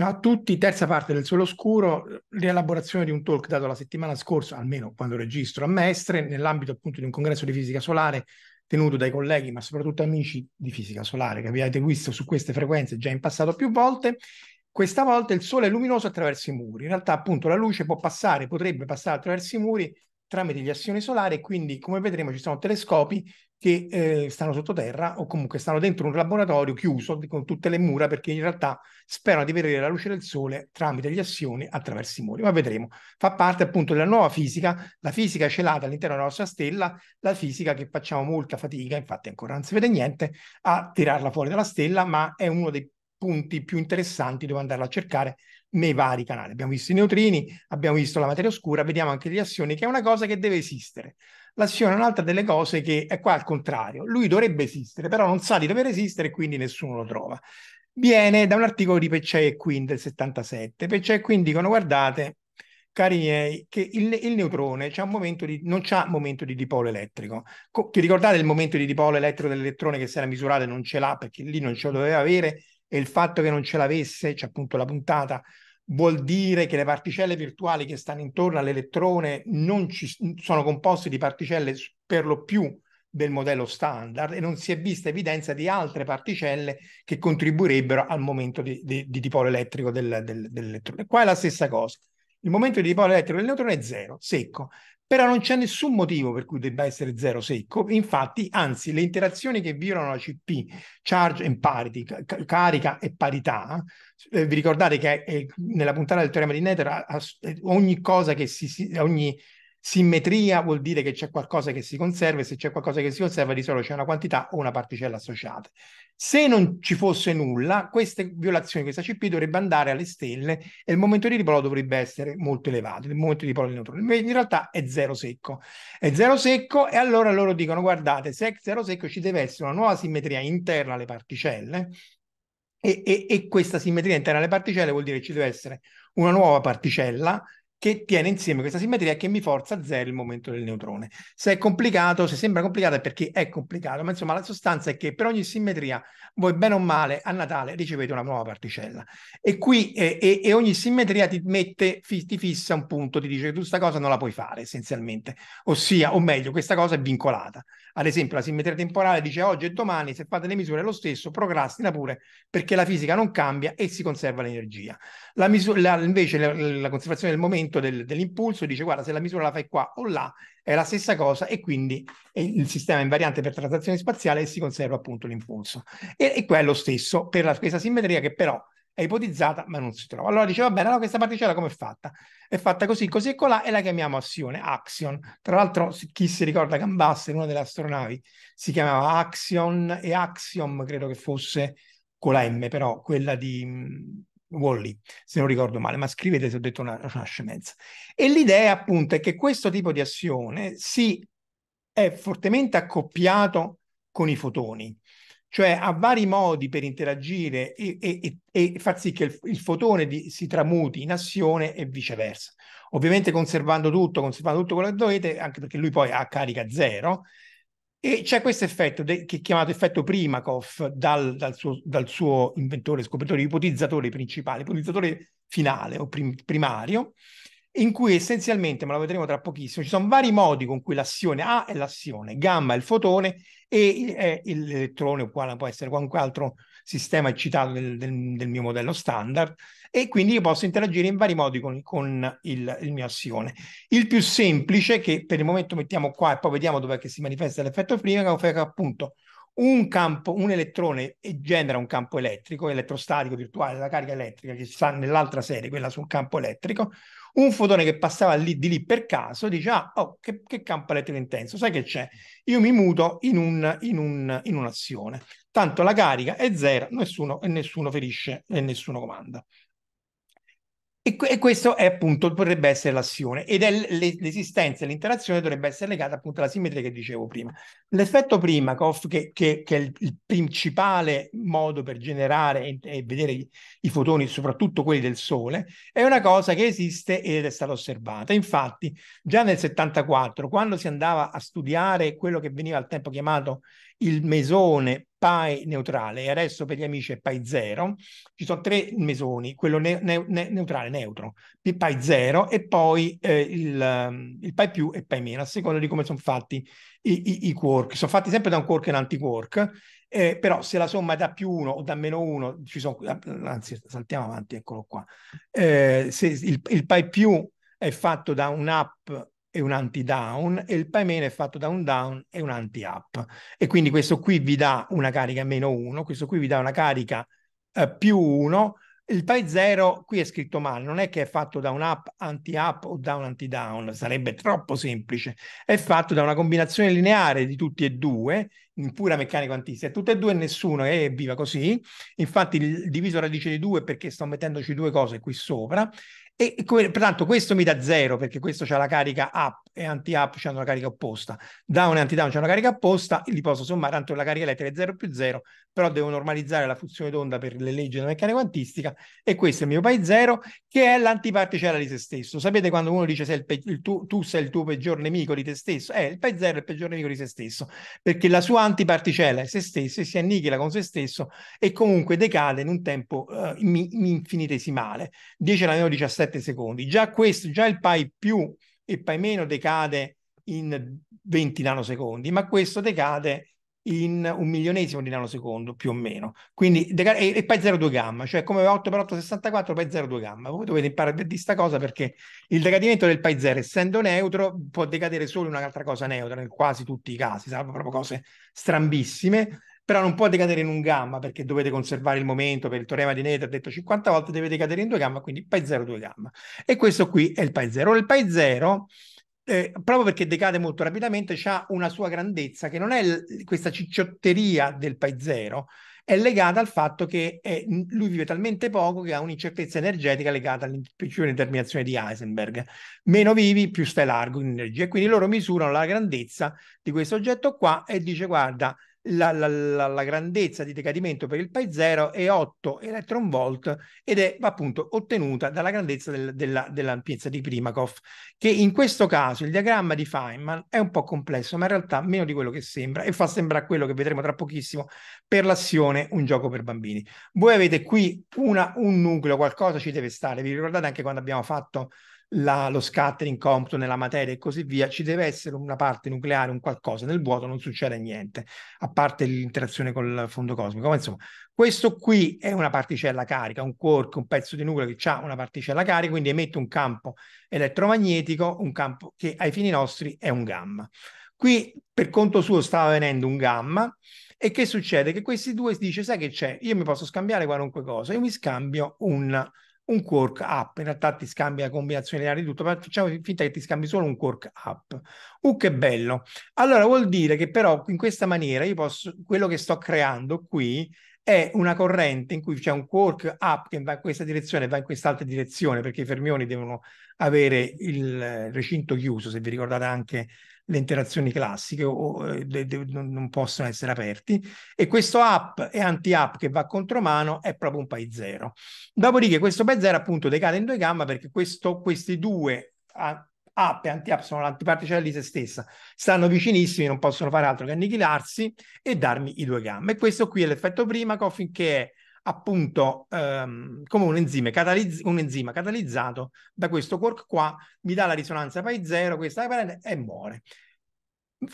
Ciao a tutti, terza parte del Solo Oscuro, rielaborazione di un talk dato la settimana scorsa, almeno quando registro a Mestre, nell'ambito appunto di un congresso di fisica solare tenuto dai colleghi, ma soprattutto amici di fisica solare, che avete visto su queste frequenze già in passato più volte. Questa volta il sole è luminoso attraverso i muri. In realtà appunto la luce può passare, potrebbe passare attraverso i muri tramite gli azioni solari e quindi come vedremo ci sono telescopi che eh, stanno sottoterra o comunque stanno dentro un laboratorio chiuso con tutte le mura perché in realtà sperano di vedere la luce del sole tramite gli assioni attraverso i muri, ma vedremo. Fa parte appunto della nuova fisica, la fisica celata all'interno della nostra stella, la fisica che facciamo molta fatica, infatti ancora non si vede niente, a tirarla fuori dalla stella, ma è uno dei punti più interessanti dove andarla a cercare nei vari canali. Abbiamo visto i neutrini, abbiamo visto la materia oscura, vediamo anche gli assioni, che è una cosa che deve esistere la scissione è un'altra delle cose che è qua al contrario. Lui dovrebbe esistere, però non sa di dover esistere e quindi nessuno lo trova. Viene da un articolo di Peccei e Quinn del 77. Peccei e Quinn dicono, guardate, cari miei, che il, il neutrone di, non ha momento di dipolo elettrico. Co- ti ricordate il momento di dipolo elettrico dell'elettrone che si era misurato e non ce l'ha perché lì non ce lo doveva avere e il fatto che non ce l'avesse, c'è appunto la puntata vuol dire che le particelle virtuali che stanno intorno all'elettrone non ci, sono composte di particelle per lo più del modello standard e non si è vista evidenza di altre particelle che contribuirebbero al momento di, di, di dipolo elettrico del, del, dell'elettrone. Qua è la stessa cosa il momento di dipolo elettrico del neutrone è zero, secco. Però non c'è nessun motivo per cui debba essere zero secco. Infatti, anzi, le interazioni che violano la CP, charge and parity, carica e parità, eh, vi ricordate che eh, nella puntata del teorema di Nether eh, ogni cosa che si, si ogni Simmetria vuol dire che c'è qualcosa che si conserva e se c'è qualcosa che si conserva di solito c'è una quantità o una particella associata. Se non ci fosse nulla, queste violazioni, questa CP dovrebbe andare alle stelle e il momento di dipolo dovrebbe essere molto elevato, il momento di dipolo del neutrone. In realtà è zero secco. È zero secco e allora loro dicono guardate, se è zero secco ci deve essere una nuova simmetria interna alle particelle e, e, e questa simmetria interna alle particelle vuol dire che ci deve essere una nuova particella che tiene insieme questa simmetria che mi forza a zero il momento del neutrone. Se è complicato, se sembra complicato è perché è complicato, ma insomma la sostanza è che per ogni simmetria voi bene o male a Natale ricevete una nuova particella e qui eh, e, e, ogni simmetria ti mette, fi, ti fissa un punto, ti dice che tu questa cosa non la puoi fare essenzialmente, ossia, o meglio, questa cosa è vincolata. Ad esempio la simmetria temporale dice oggi e domani se fate le misure è lo stesso, procrastina pure perché la fisica non cambia e si conserva l'energia. La misura, la, invece la, la conservazione del momento momento del, dell'impulso dice guarda se la misura la fai qua o là è la stessa cosa e quindi il sistema è invariante per traslazione spaziale e si conserva appunto l'impulso. E, e quello stesso per la, questa simmetria che però è ipotizzata ma non si trova. Allora dice va bene, allora questa particella come è fatta? È fatta così, così e colà e la chiamiamo azione, action. Tra l'altro chi si ricorda Gambasser, una delle astronavi, si chiamava Axion e Axiom credo che fosse con la M, però quella di Wally, se non ricordo male, ma scrivete se ho detto una, una scemenza. E l'idea appunto è che questo tipo di azione si è fortemente accoppiato con i fotoni, cioè ha vari modi per interagire e, e, e far sì che il, il fotone di, si tramuti in azione e viceversa. Ovviamente conservando tutto, conservando tutto quello che dovete, anche perché lui poi ha carica zero, e c'è questo effetto de- che è chiamato effetto Primakov dal, dal, suo, dal, suo, inventore, scopritore, ipotizzatore principale, ipotizzatore finale o prim- primario, in cui essenzialmente, ma lo vedremo tra pochissimo, ci sono vari modi con cui l'assione A è l'assione, gamma è il fotone e è l'elettrone, o può essere qualunque altro sistema eccitato del, del, del, mio modello standard e quindi io posso interagire in vari modi con, con il, il, mio assione. Il più semplice, che per il momento mettiamo qua e poi vediamo dove si manifesta l'effetto Frimega, è che appunto un campo, un elettrone genera un campo elettrico, elettrostatico, virtuale, la carica elettrica che sta nell'altra serie, quella sul campo elettrico, un fotone che passava lì, di lì per caso dice, ah, oh, che, che campo elettrico intenso, sai che c'è? Io mi muto in, un, in, un, in un'azione. Tanto la carica è zero, nessuno, e nessuno ferisce e nessuno comanda. E, e questo è appunto, potrebbe essere l'azione ed è l'esistenza e l'interazione dovrebbe essere legata appunto alla simmetria che dicevo prima. L'effetto Primakov, che, che, che è il, il, principale modo per generare e, e vedere i, i, fotoni, soprattutto quelli del Sole, è una cosa che esiste ed è stata osservata. Infatti, già nel 74, quando si andava a studiare quello che veniva al tempo chiamato il mesone PAE neutrale e adesso per gli amici è PAI 0, ci sono tre mesoni, quello ne- ne- neutrale, neutro, il PAI 0 e poi eh, il, ehm, il, PAI più e PAI meno, a seconda di come sono fatti i, i, i quark. Sono fatti sempre da un quark e un antiquark, eh, però se la somma è da più 1 o da meno 1, ci sono, eh, anzi saltiamo avanti, eccolo qua, eh, se il, il PAI più è fatto da un'app è un anti-down e il pymeno è fatto da un down e un anti-up. E quindi questo qui vi dà una carica meno 1, questo qui vi dà una carica eh, più 1. Il pi 0 qui è scritto male, non è che è fatto da un up anti-up o da un anti-down, sarebbe troppo semplice. È fatto da una combinazione lineare di tutti e due, in pura meccanica quantistica, tutte e due e nessuno, e eh, viva così. Infatti il diviso radice di 2 perché sto mettendoci due cose qui sopra e, come, pertanto questo mi dà zero perché questo c'è la carica up e anti-up c'è una carica opposta. Down e anti-down c'è una carica opposta, li posso sommare, tanto la carica elettrica è 0 più 0, però devo normalizzare la funzione d'onda per le leggi della meccanica quantistica e questo è il mio pi 0 che è l'antiparticella di se stesso. Sapete quando uno dice se il pe- il tu, tu, sei il tuo peggior nemico di te stesso? Eh, il pi 0 è il peggior nemico di se stesso perché la sua antiparticella è se stesso e si annichila con se stesso e comunque decade in un tempo uh, eh, infinitesimale. 10 alla meno 17 7 secondi. Già questo, già il pi più e pi meno decade in 20 nanosecondi, ma questo decade in un milionesimo di nanosecondo più o meno. Quindi e, e poi 0,2 gamma, cioè come 8 per 8 64 poi 0,2 gamma. Voi dovete imparare di sta cosa perché il decadimento del pi 0 essendo neutro può decadere solo in un'altra cosa neutra nel quasi tutti i casi, salvo proprio cose strambissime però non può decadere in un gamma perché dovete conservare il momento per il teorema di Nether detto 50 volte dovete cadere in due gamma quindi pi 0 2 gamma e questo qui è il pi 0 il pi 0 eh, proprio perché decade molto rapidamente ha una sua grandezza che non è l- questa cicciotteria del pi 0 è legata al fatto che è, lui vive talmente poco che ha un'incertezza energetica legata all'imprecisione determinazione di Heisenberg. Meno vivi, più stai largo in energia. E Quindi loro misurano la grandezza di questo oggetto qua e dice guarda, la, la, la, la, grandezza di decadimento per il pi 0 è 8 electron volt ed è appunto ottenuta dalla grandezza del, della, dell'ampiezza di Primakov, che in questo caso il diagramma di Feynman è un po' complesso, ma in realtà meno di quello che sembra e fa sembrare quello che vedremo tra pochissimo per l'azione Un gioco per bambini. Voi avete qui una, un nucleo, qualcosa ci deve stare, vi ricordate anche quando abbiamo fatto la, lo scattering Compton nella materia e così via, ci deve essere una parte nucleare, un qualcosa, nel vuoto non succede niente, a parte l'interazione col fondo cosmico. Ma insomma, questo qui è una particella carica, un quark, un pezzo di nucleo che ha una particella carica, quindi emette un campo elettromagnetico, un campo che ai fini nostri è un gamma. Qui per conto suo stava venendo un gamma e che succede? Che questi due si dice, sai che c'è, io mi posso scambiare qualunque cosa, io mi scambio un un quark up, in realtà ti scambia combinazioni lineari di tutto, ma facciamo finta che ti scambi solo un quark up. Uh, che bello! Allora vuol dire che però in questa maniera io posso, quello che sto creando qui è una corrente in cui c'è un quark up che va in questa direzione e va in quest'altra direzione, perché i fermioni devono avere il recinto chiuso, se vi ricordate anche le interazioni classiche o, eh, de, de, non possono essere aperti e questo app e anti-app che va contro mano è proprio un pi zero. Dopodiché questo pi zero appunto decade in due gamma perché questo, questi due app e anti-app sono l'antiparticella di se stessa, stanno vicinissimi, non possono fare altro che annichilarsi e darmi i due gamma. E questo qui è l'effetto Primakov finché è appunto ehm, come un enzima, catalizz- un enzima, catalizzato da questo cork qua, mi dà la risonanza pi 0, questa e muore.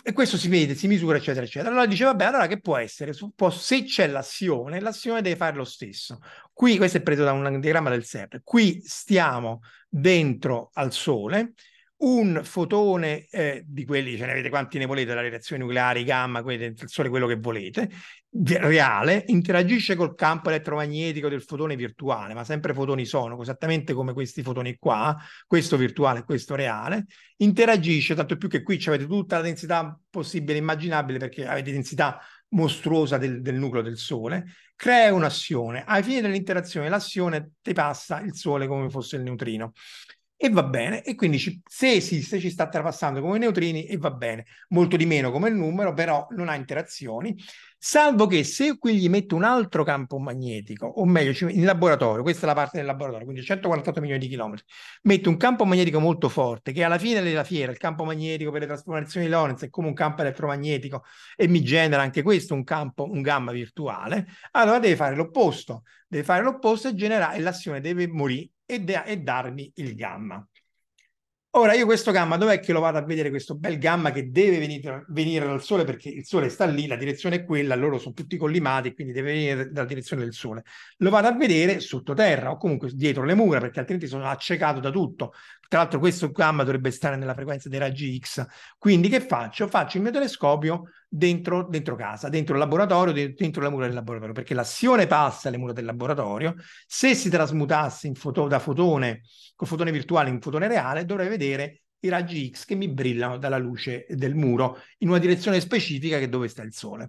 E questo si vede, si misura, eccetera, eccetera. Allora dice, vabbè, allora che può essere? Può, se c'è l'azione, l'azione deve fare lo stesso. Qui, questo è preso da un diagramma del SEP, qui stiamo dentro al Sole, un fotone eh, di quelli, ce ne avete quanti ne volete, la reazione nucleare, gamma, quelli, il sole, quello che volete, reale, interagisce col campo elettromagnetico del fotone virtuale, ma sempre fotoni sono, esattamente come questi fotoni qua, questo virtuale e questo reale, interagisce, tanto più che qui avete tutta la densità possibile e immaginabile perché avete densità mostruosa del, del, nucleo del Sole, crea un'azione. Ai fine dell'interazione, l'azione ti passa il Sole come fosse il neutrino e va bene, e quindi ci, se esiste ci sta trapassando come neutrini e va bene, molto di meno come il numero, però non ha interazioni, salvo che se qui gli metto un altro campo magnetico, o meglio in laboratorio, questa è la parte del laboratorio, quindi 148 milioni di chilometri, metto un campo magnetico molto forte, che alla fine della fiera il campo magnetico per le trasformazioni di Lorentz è come un campo elettromagnetico e mi genera anche questo un campo, un gamma virtuale, allora deve fare l'opposto, deve fare l'opposto e generare, l'azione deve morire e, da- e darmi il gamma. Ora io questo gamma dov'è che lo vado a vedere questo bel gamma che deve venire, venire, dal sole perché il sole sta lì, la direzione è quella, loro sono tutti collimati, quindi deve venire dalla direzione del sole. Lo vado a vedere sottoterra o comunque dietro le mura perché altrimenti sono accecato da tutto. Tra l'altro questo gamma dovrebbe stare nella frequenza dei raggi X. Quindi che faccio? Faccio il mio telescopio dentro, dentro casa, dentro il laboratorio, dentro le mura del laboratorio, perché l'azione passa alle mura del laboratorio. Se si trasmutasse foto, da fotone, con fotone virtuale in fotone reale, dovrei vedere i raggi X che mi brillano dalla luce del muro in una direzione specifica che è dove sta il Sole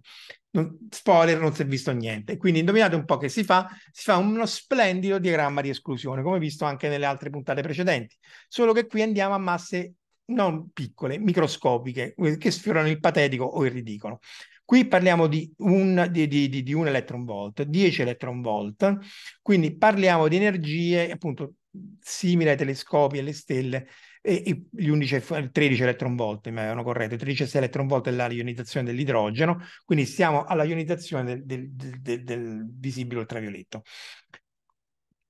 non, spoiler, non si è visto niente. Quindi indovinate un po' che si fa? Si fa uno splendido diagramma di esclusione, come visto anche nelle altre puntate precedenti, solo che qui andiamo a masse non piccole, microscopiche, eh, che sfiorano il patetico o il ridicolo. Qui parliamo di un, di, di, di un electron volt, 10 electron volt, quindi parliamo di energie appunto simili ai telescopi e alle stelle e, e gli eh, 11, 13 electron volt ma è 13 e 6 electron volt è la ionizzazione dell'idrogeno, quindi siamo alla ionizzazione del, del, del, del visibile ultravioletto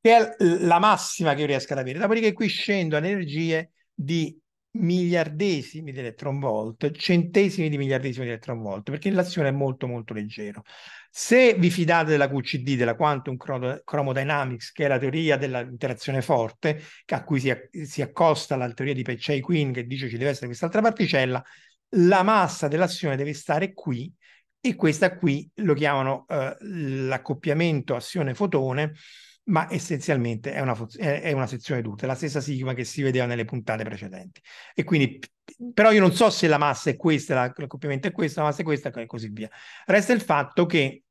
che è la massima che io riesco ad avere. Dopodiché qui scendo a energie di miliardesimi di electron volt, centesimi di miliardesimi di electron volt, perché l'azione è molto molto leggero. Se vi fidate della QCD, della Quantum Chromodynamics, che è la teoria dell'interazione forte, a cui si, si accosta la teoria di Pechay Queen, che dice ci deve essere quest'altra particella, la massa dell'azione deve stare qui e questa qui lo chiamano eh, l'accoppiamento assione-fotone, ma essenzialmente è una, è una sezione d'Hurte, la stessa sigma che si vedeva nelle puntate precedenti. E quindi però io non so se la massa è questa, la, l'accoppiamento è questa, la massa è questa e così via. Resta il fatto che,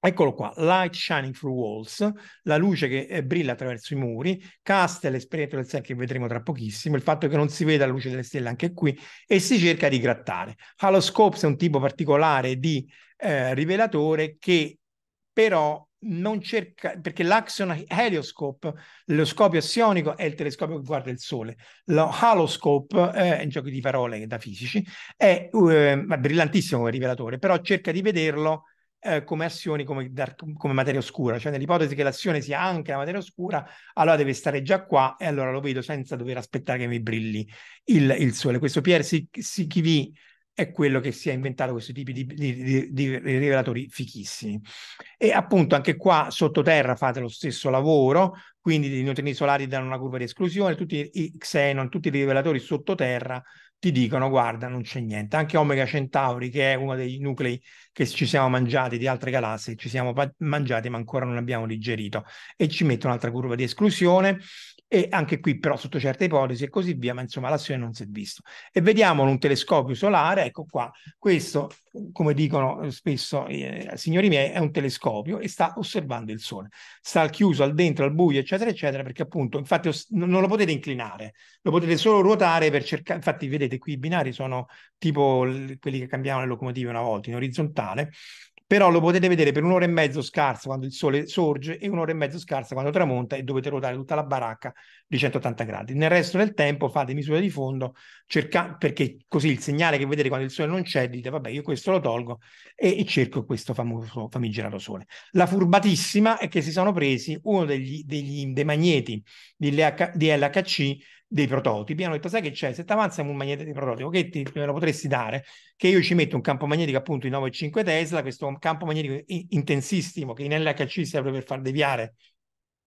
eccolo qua, light shining through walls, la luce che eh, brilla attraverso i muri, casta l'esperimento del senso che vedremo tra pochissimo, il fatto che non si veda la luce delle stelle anche qui e si cerca di grattare. Haloscopes è un tipo particolare di eh, rivelatore che però non cerca, perché l'Axion Helioscope, l'eloscopio assionico è il telescopio che guarda il Sole, lo Haloscope eh, è un gioco di parole da fisici, è eh, brillantissimo come rivelatore, però cerca di vederlo eh, come azioni, come, come, materia oscura, cioè nell'ipotesi che l'azione sia anche la materia oscura, allora deve stare già qua e allora lo vedo senza dover aspettare che mi brilli il, il Sole. Questo Pierre Sichivi è quello che si è inventato questi tipi di, di, di, rivelatori fichissimi. E appunto anche qua sottoterra fate lo stesso lavoro, quindi i neutroni solari danno una curva di esclusione, tutti i xenon, tutti i rivelatori sottoterra ti dicono guarda non c'è niente, anche Omega Centauri che è uno dei nuclei che ci siamo mangiati di altre galassie, ci siamo mangiati ma ancora non abbiamo digerito e ci mette un'altra curva di esclusione e anche qui però sotto certe ipotesi e così via, ma insomma l'azione non si è vista. E vediamo un telescopio solare, ecco qua, questo come dicono eh, spesso eh, signori miei è un telescopio e sta osservando il sole, sta al chiuso, al dentro, al buio eccetera eccetera perché appunto infatti os- non lo potete inclinare, lo potete solo ruotare per cercare, infatti vedete qui i binari sono tipo l- quelli che cambiavano le locomotive una volta in orizzontale però lo potete vedere per un'ora e mezzo scarsa quando il sole sorge e un'ora e mezzo scarsa quando tramonta e dovete ruotare tutta la baracca di 180 gradi. Nel resto del tempo fate misura di fondo cerca... perché così il segnale che vedete quando il sole non c'è dite vabbè io questo lo tolgo e, e cerco questo famoso famigerato sole. La furbatissima è che si sono presi uno degli, degli, dei magneti di, LH... di LHC dei prototipi, hanno detto sai che c'è, se ti avanza un magnete di prototipo che ti, me lo potresti dare, che io ci metto un campo magnetico appunto di 9,5 Tesla, questo campo magnetico intensissimo che in LHC serve per far deviare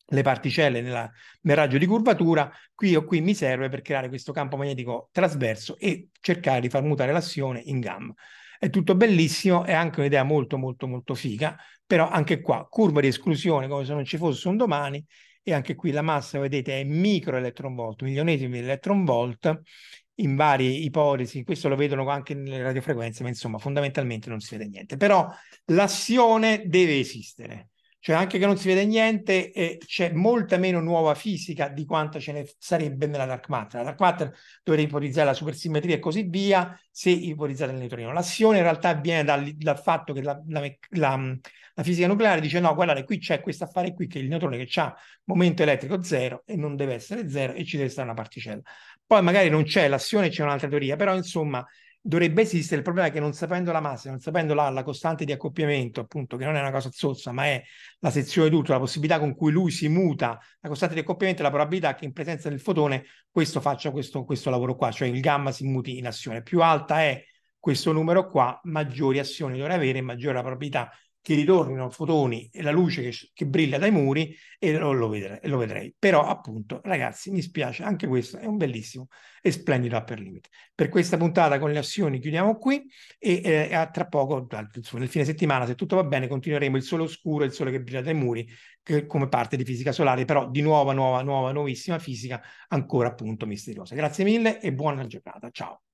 le particelle nella, nel raggio di curvatura, qui o qui mi serve per creare questo campo magnetico trasverso e cercare di far mutare l'azione in gamma. È tutto bellissimo, è anche un'idea molto molto molto figa, però anche qua curva di esclusione come se non ci fosse un domani e anche qui la massa, vedete, è micro elettronvolt, milionesimi di elettronvolt in varie ipotesi, questo lo vedono anche nelle radiofrequenze, ma insomma fondamentalmente non si vede niente. Però l'azione deve esistere cioè anche che non si vede niente eh, c'è molta meno nuova fisica di quanto ce ne sarebbe nella dark matter. La dark matter dovrebbe ipotizzare la supersimmetria e così via se ipotizzate il neutrino. L'azione in realtà viene dal, dal fatto che la, la, la, la, fisica nucleare dice no, guardate, qui c'è questo affare qui che il neutrone che ha momento elettrico zero e non deve essere zero e ci deve stare una particella. Poi magari non c'è l'azione, c'è un'altra teoria, però insomma dovrebbe esistere, il problema è che non sapendo la massa, non sapendo la, la costante di accoppiamento, appunto, che non è una cosa zozza, ma è la sezione d'utero, la possibilità con cui lui si muta, la costante di accoppiamento e la probabilità che in presenza del fotone questo faccia questo, questo lavoro qua, cioè il gamma si muti in azione. Più alta è questo numero qua, maggiori azioni dovrà avere, maggiore la probabilità che ritornino fotoni e la luce che, che brilla dai muri e lo, lo, vedrei, lo, vedrei, Però appunto, ragazzi, mi spiace, anche questo è un bellissimo e splendido upper limit. Per questa puntata con le azioni chiudiamo qui e eh, a tra poco, nel fine settimana, se tutto va bene, continueremo il sole oscuro e il sole che brilla dai muri che, come parte di fisica solare, però di nuova, nuova, nuova, nuovissima fisica ancora appunto misteriosa. Grazie mille e buona giornata. Ciao.